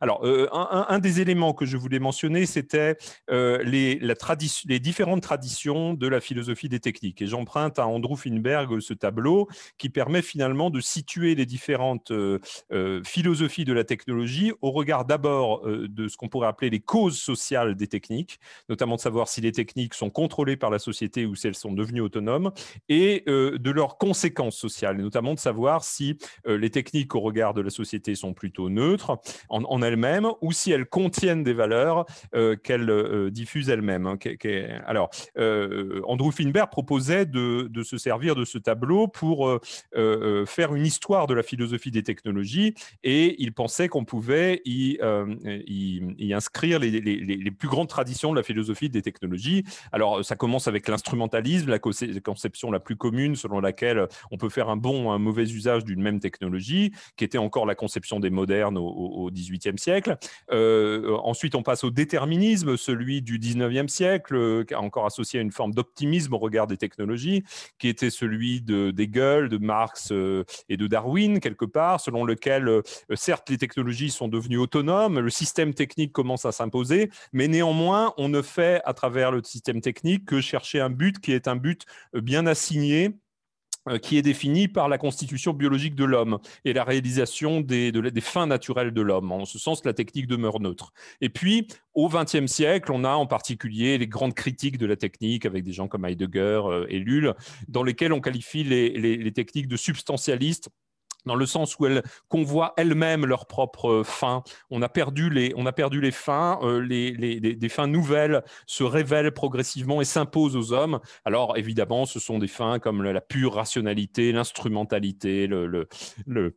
Alors, euh, un, des éléments que je voulais mentionner, c'était euh, les, les, différentes traditions de la philosophie des techniques. Et j'emprunte à Andrew Finberg euh, ce tableau qui permet finalement de situer les différentes philosophies de la technologie au regard d'abord de ce qu'on pourrait appeler les causes sociales des techniques, notamment de savoir si les techniques sont contrôlées par la société ou si elles sont devenues autonomes, et de leurs conséquences sociales, notamment de savoir si les techniques au regard de la société sont plutôt neutres, en elles-mêmes ou si elles contiennent des valeurs euh, qu'elles euh, diffusent elles-mêmes. Hein, alors, euh, Andrew Finberg proposait de, se servir de ce tableau pour faire une histoire de la philosophie des technologies et il pensait qu'on pouvait y, inscrire les, plus grandes traditions de la philosophie des technologies. Alors, ça commence avec l'instrumentalisme, la conception la plus commune selon laquelle on peut faire un bon ou un mauvais usage d'une même technologie, qui était encore la conception des modernes au, XVIIIe au 18e siècle. Euh, ensuite, on passe au déterminisme, celui du XIXe siècle, euh, encore associé à une forme d'optimisme au regard des technologies, qui était celui d'Hegel, de, de, Marx euh, et de Darwin, quelque part, selon lequel, certes, les technologies sont devenues autonomes, le système technique commence à s'imposer, mais néanmoins, on ne fait à travers le système technique que chercher un but qui est un but bien assigné euh, qui est défini par la constitution biologique de l'homme et la réalisation des, fins naturelles de l'homme. En ce sens, la technique demeure neutre. Et puis, au XXe siècle, on a en particulier les grandes critiques de la technique avec des gens comme Heidegger euh, et Lull, dans lesquels on qualifie les techniques de substantialistes dans le sens où elles convoient elles-mêmes leurs propres euh, fins. On a perdu les, on a perdu les fins, euh, les, les, des fins nouvelles se révèlent progressivement et s'imposent aux hommes. Alors évidemment, ce sont des fins comme la, pure rationalité, l'instrumentalité, le, le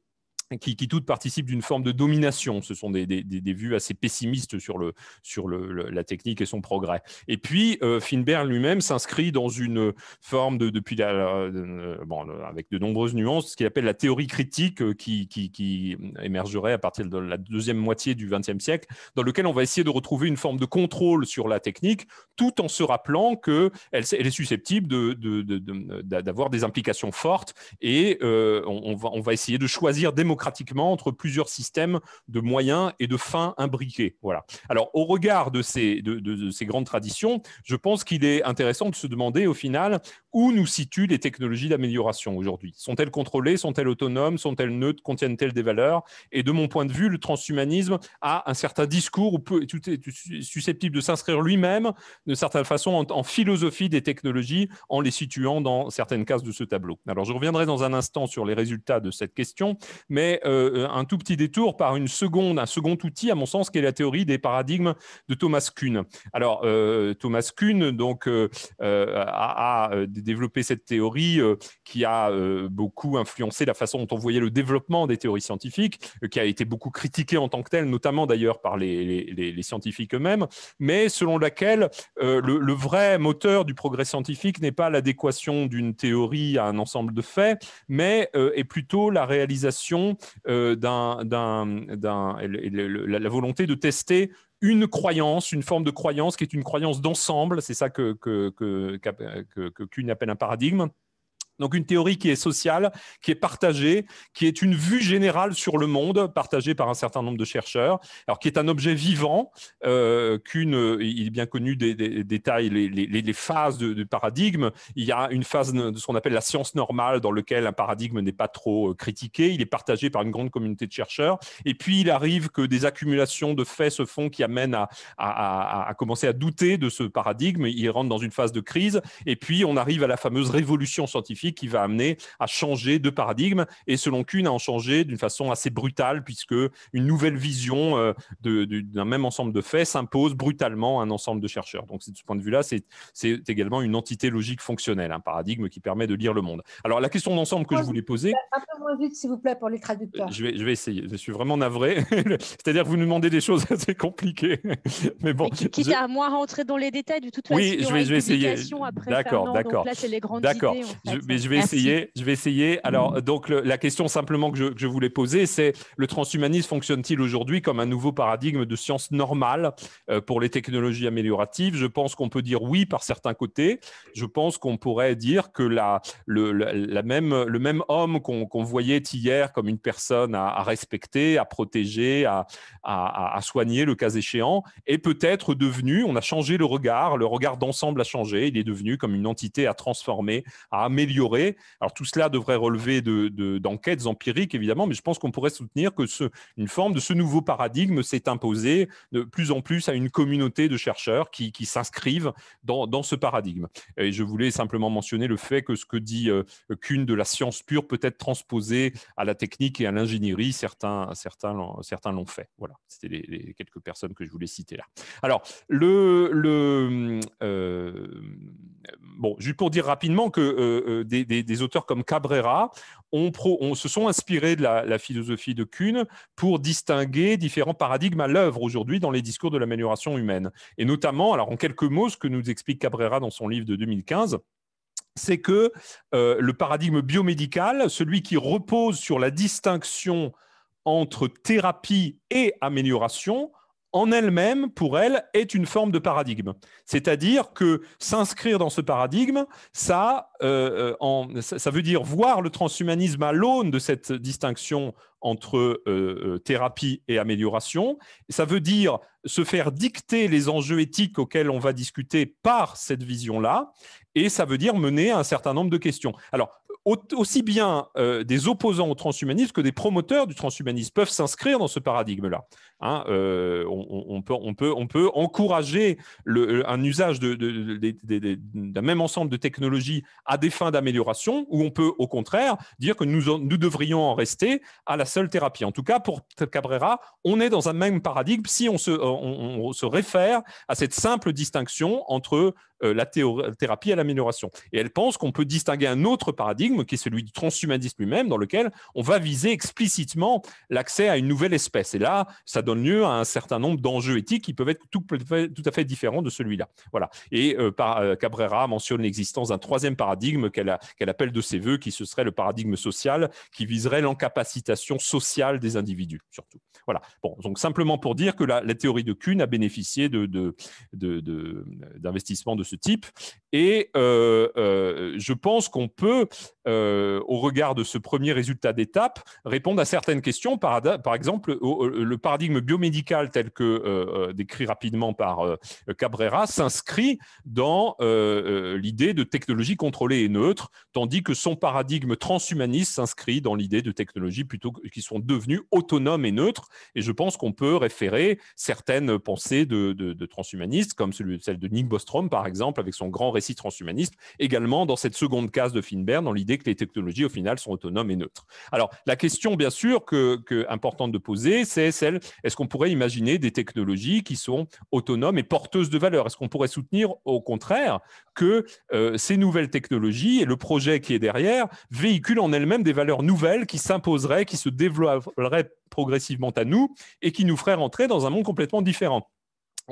qui, toutes participent d'une forme de domination. Ce sont des, des, des vues assez pessimistes sur, le, sur le, la technique et son progrès. Et puis, euh, Finberg lui-même s'inscrit dans une forme, de, depuis la, euh, bon, avec de nombreuses nuances, ce qu'il appelle la théorie critique euh, qui, qui, qui, émergerait à partir de la deuxième moitié du XXe siècle, dans lequel on va essayer de retrouver une forme de contrôle sur la technique, tout en se rappelant qu'elle elle est susceptible d'avoir de, de, des implications fortes et euh, on, va, on va essayer de choisir démocratiquement entre plusieurs systèmes de moyens et de fins imbriqués. Voilà. Alors, au regard de ces, de, ces grandes traditions, je pense qu'il est intéressant de se demander au final où nous situent les technologies d'amélioration aujourd'hui. Sont-elles contrôlées Sont-elles autonomes Sont-elles neutres Contiennent-elles des valeurs Et de mon point de vue, le transhumanisme a un certain discours ou peut, tout est susceptible de s'inscrire lui-même, de certaine façon, en philosophie des technologies, en les situant dans certaines cases de ce tableau. Alors, je reviendrai dans un instant sur les résultats de cette question, mais euh, euh, un tout petit détour par une seconde, un second outil, à mon sens, qui est la théorie des paradigmes de Thomas Kuhn. Alors, euh, Thomas Kuhn donc, a, développé cette théorie qui a beaucoup influencé la façon dont on voyait le développement des théories scientifiques, qui a été beaucoup critiquée en tant que telle, notamment d'ailleurs par les, scientifiques eux-mêmes, mais selon laquelle le, le vrai moteur du progrès scientifique n'est pas l'adéquation d'une théorie à un ensemble de faits, mais est plutôt la réalisation la volonté de tester une croyance, une forme de croyance qui est une croyance d'ensemble, c'est ça que, que, appelle un paradigme. Donc une théorie qui est sociale, qui est partagée, qui est une vue générale sur le monde, partagée par un certain nombre de chercheurs, alors qui est un objet vivant, euh, qu'une, il est bien connu des, détails, les, phases du paradigme. Il y a une phase de ce qu'on appelle la science normale, dans laquelle un paradigme n'est pas trop euh, critiqué, il est partagé par une grande communauté de chercheurs, et puis il arrive que des accumulations de faits se font qui amènent à commencer à douter de ce paradigme, il rentre dans une phase de crise, et puis on arrive à la fameuse révolution scientifique qui va amener à changer de paradigme et selon qu'une à en changer d'une façon assez brutale puisque une nouvelle vision euh, d'un même ensemble de faits s'impose brutalement à un ensemble de chercheurs. Donc de ce point de vue-là, c'est également une entité logique fonctionnelle, un paradigme qui permet de lire le monde. Alors la question d'ensemble que je voulais poser... Un peu moins vite s'il vous plaît pour les traducteurs. Je vais, je vais essayer, je suis vraiment navré. C'est-à-dire que vous nous demandez des choses assez compliquées. Mais bon, quitte à moins rentrer dans les détails, de toute façon, oui, je vais, je vais essayer. D'accord, d'accord. Là, c'est les grandes idées. En je vais essayer. Je vais essayer. Alors, mm. donc, la question simplement que je, voulais poser, c'est le transhumanisme fonctionne-t-il aujourd'hui comme un nouveau paradigme de science normale euh, pour les technologies amélioratives Je pense qu'on peut dire oui par certains côtés. Je pense qu'on pourrait dire que la, le, la, même, le même homme qu'on voyait hier comme une personne à, respecter, à protéger, à, soigner le cas échéant, est peut-être devenu, on a changé le regard, le regard d'ensemble a changé, il est devenu comme une entité à transformer, à améliorer alors tout cela devrait relever d'enquêtes de, empiriques, évidemment, mais je pense qu'on pourrait soutenir que ce, une forme de ce nouveau paradigme s'est imposé de plus en plus à une communauté de chercheurs qui, s'inscrivent dans, ce paradigme. Et je voulais simplement mentionner le fait que ce que dit euh, Kuhn de la science pure peut être transposé à la technique et à l'ingénierie. Certains, certains, certains l'ont fait. Voilà, c'était les, quelques personnes que je voulais citer là. Alors, le... le euh, bon, juste pour dire rapidement que euh, euh, des, auteurs comme Cabrera se sont inspirés de la, philosophie de Kuhn pour distinguer différents paradigmes à l'œuvre aujourd'hui dans les discours de l'amélioration humaine. Et notamment, alors en quelques mots, ce que nous explique Cabrera dans son livre de 2015, c'est que euh, le paradigme biomédical, celui qui repose sur la distinction entre thérapie et amélioration, en elle-même, pour elle, est une forme de paradigme. C'est-à-dire que s'inscrire dans ce paradigme, ça, euh, euh, veut dire voir le transhumanisme à l'aune de cette distinction entre euh, euh, thérapie et amélioration. Ça veut dire se faire dicter les enjeux éthiques auxquels on va discuter par cette vision-là, et ça veut dire mener un certain nombre de questions. Alors, aussi bien euh, des opposants au transhumanisme que des promoteurs du transhumanisme peuvent s'inscrire dans ce paradigme-là. Hein, on, peut, on, peut, on, peut, encourager le, un usage d'un même ensemble de technologies à des fins d'amélioration, ou on peut au contraire dire que nous, nous devrions en rester à la seule thérapie. En tout cas, pour Cabrera, on est dans un même paradigme si on se, euh, se réfère à cette simple distinction entre euh, la thérapie à l'amélioration. Et elle pense qu'on peut distinguer un autre paradigme qui est celui du transhumanisme lui-même, dans lequel on va viser explicitement l'accès à une nouvelle espèce. Et là, ça donne lieu à un certain nombre d'enjeux éthiques qui peuvent être tout, à fait différents de celui-là. Voilà. Et euh, euh, Cabrera mentionne l'existence d'un troisième paradigme qu'elle appelle de ses voeux, qui serait le paradigme social, qui viserait l'encapacitation sociale des individus, surtout. Voilà. Bon, donc simplement pour dire que la, théorie de Kuhn a bénéficié d'investissements de, de, de ce type. Et euh, euh, je pense qu'on peut euh, au regard de ce premier résultat d'étape, répondent à certaines questions, par, par exemple le paradigme biomédical tel que euh, euh, décrit rapidement par Cabrera s'inscrit dans l'idée de technologie contrôlée et neutre, tandis que son paradigme transhumaniste s'inscrit dans l'idée de technologies plutôt qui sont devenues autonomes et neutres. Et je pense qu'on peut référer certaines pensées de, transhumanistes, comme celui, celle de Nick Bostrom par exemple, avec son grand récit transhumaniste, également dans cette seconde case de Finberg, dans l'idée que les technologies, au final, sont autonomes et neutres. Alors, la question, bien sûr, que, importante de poser, c'est celle, est-ce qu'on pourrait imaginer des technologies qui sont autonomes et porteuses de valeur Est-ce qu'on pourrait soutenir, au contraire, que euh, ces nouvelles technologies et le projet qui est derrière véhiculent en elles-mêmes des valeurs nouvelles qui s'imposeraient, qui se développeraient progressivement à nous et qui nous feraient rentrer dans un monde complètement différent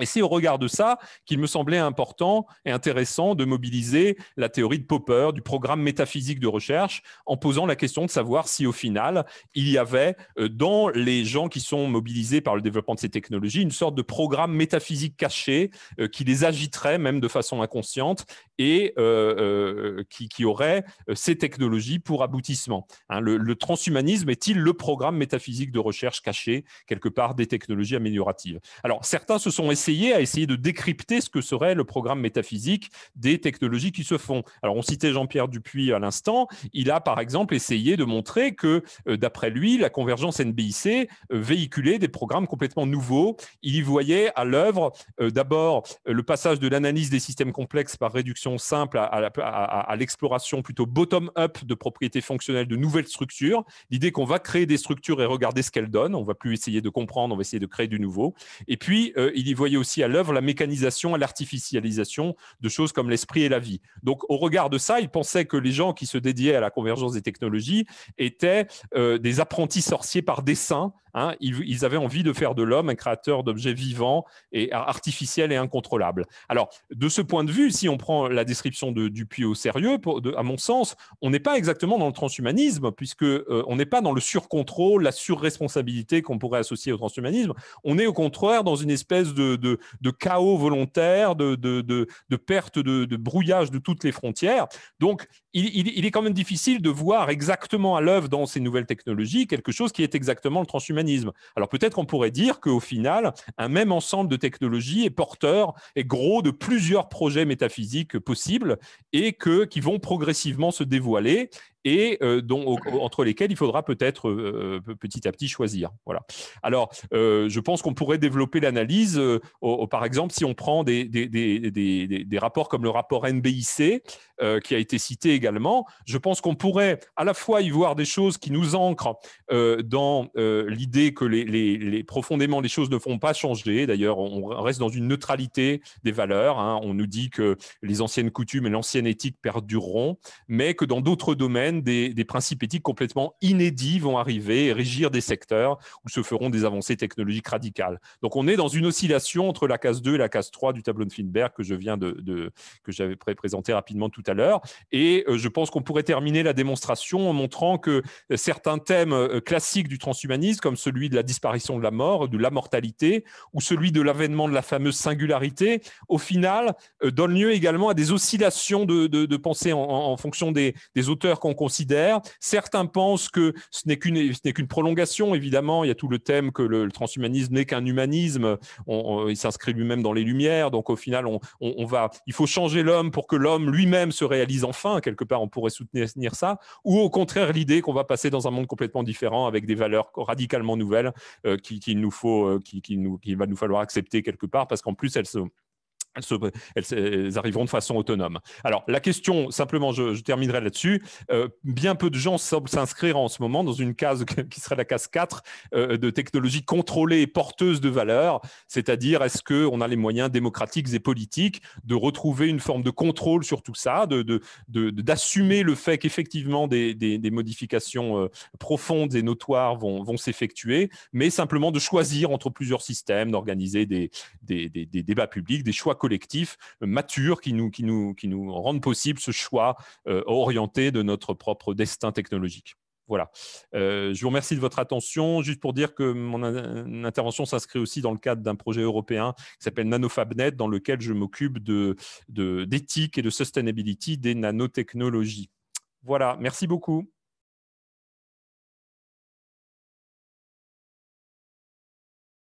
et c'est au regard de ça qu'il me semblait important et intéressant de mobiliser la théorie de Popper, du programme métaphysique de recherche, en posant la question de savoir si au final, il y avait euh, dans les gens qui sont mobilisés par le développement de ces technologies une sorte de programme métaphysique caché euh, qui les agiterait même de façon inconsciente et euh, qui, aurait ces technologies pour aboutissement. Hein, le, le transhumanisme est-il le programme métaphysique de recherche caché quelque part des technologies amélioratives Alors certains se sont essayés à essayer de décrypter ce que serait le programme métaphysique des technologies qui se font. Alors, on citait Jean-Pierre Dupuis à l'instant. Il a, par exemple, essayé de montrer que, euh, d'après lui, la convergence NBIC euh, véhiculait des programmes complètement nouveaux. Il y voyait à l'œuvre euh, d'abord le passage de l'analyse des systèmes complexes par réduction simple à, à, à l'exploration plutôt bottom-up de propriétés fonctionnelles de nouvelles structures. L'idée qu'on va créer des structures et regarder ce qu'elles donnent. On va plus essayer de comprendre, on va essayer de créer du nouveau. Et puis, il y voyait aussi à l'œuvre la mécanisation, à l'artificialisation de choses comme l'esprit et la vie. Donc, au regard de ça, il pensait que les gens qui se dédiaient à la convergence des technologies étaient euh, des apprentis sorciers par dessein. Hein. Ils, avaient envie de faire de l'homme un créateur d'objets vivants et artificiels et incontrôlables. Alors, de ce point de vue, si on prend la description de Dupuis au sérieux, pour, à mon sens, on n'est pas exactement dans le transhumanisme, puisque euh, on n'est pas dans le surcontrôle, la surresponsabilité qu'on pourrait associer au transhumanisme. On est au contraire dans une espèce de de, chaos volontaire, de, de, de, perte de, de brouillage de toutes les frontières. Donc, il, est quand même difficile de voir exactement à l'œuvre dans ces nouvelles technologies quelque chose qui est exactement le transhumanisme. Alors peut-être qu'on pourrait dire qu'au final, un même ensemble de technologies est porteur, et gros de plusieurs projets métaphysiques possibles et que, qui vont progressivement se dévoiler et euh, dont, entre lesquels il faudra peut-être euh, euh, petit à petit choisir. Voilà. Alors, je pense qu'on pourrait développer l'analyse, par exemple, si on prend des, des, des, des, rapports comme le rapport NBIC, qui a été cité également je pense qu'on pourrait à la fois y voir des choses qui nous ancrent euh, dans euh, l'idée que les, profondément les choses ne font pas changer. D'ailleurs, on reste dans une neutralité des valeurs. Hein. On nous dit que les anciennes coutumes et l'ancienne éthique perdureront, mais que dans d'autres domaines, des, principes éthiques complètement inédits vont arriver et régir des secteurs où se feront des avancées technologiques radicales. Donc on est dans une oscillation entre la case 2 et la case 3 du tableau de Finberg que je viens de, de que j'avais présenté rapidement tout à l'heure. Et euh, je pense qu'on pourrait terminer la démonstration en montrant que certains thèmes euh, classiques du transhumanisme, comme celui de la disparition de la mort, de la mortalité, ou celui de l'avènement de la fameuse singularité, au final, euh, donnent lieu également à des oscillations de, pensée en, fonction des, auteurs qu'on considère. Certains pensent que ce n'est qu'une prolongation, évidemment, il y a tout le thème que le, transhumanisme n'est qu'un humanisme, il s'inscrit lui-même dans les Lumières, donc au final, on, on va, il faut changer l'homme pour que l'homme lui-même se réalise enfin, quelque on pourrait soutenir ça, ou au contraire l'idée qu'on va passer dans un monde complètement différent avec des valeurs radicalement nouvelles euh, qu'il nous faut, euh, qui va nous falloir accepter quelque part, parce qu'en plus elles sont elles, arriveront de façon autonome. Alors, la question, simplement, je, terminerai là-dessus. Euh, bien peu de gens semblent s'inscrire en ce moment dans une case qui serait la case 4 euh, de technologies contrôlées et porteuses de valeur, c'est-à-dire est-ce qu'on a les moyens démocratiques et politiques de retrouver une forme de contrôle sur tout ça, d'assumer de, de, le fait qu'effectivement des, modifications euh, profondes et notoires vont, vont s'effectuer, mais simplement de choisir entre plusieurs systèmes, d'organiser des, des, débats publics, des choix collectif euh, matures qui nous, qui nous, qui nous rendent possible ce choix euh, orienté de notre propre destin technologique. Voilà. Euh, je vous remercie de votre attention. Juste pour dire que mon intervention s'inscrit aussi dans le cadre d'un projet européen qui s'appelle NanoFabNet, dans lequel je m'occupe d'éthique de, d'éthique et de sustainability des nanotechnologies. Voilà. Merci beaucoup.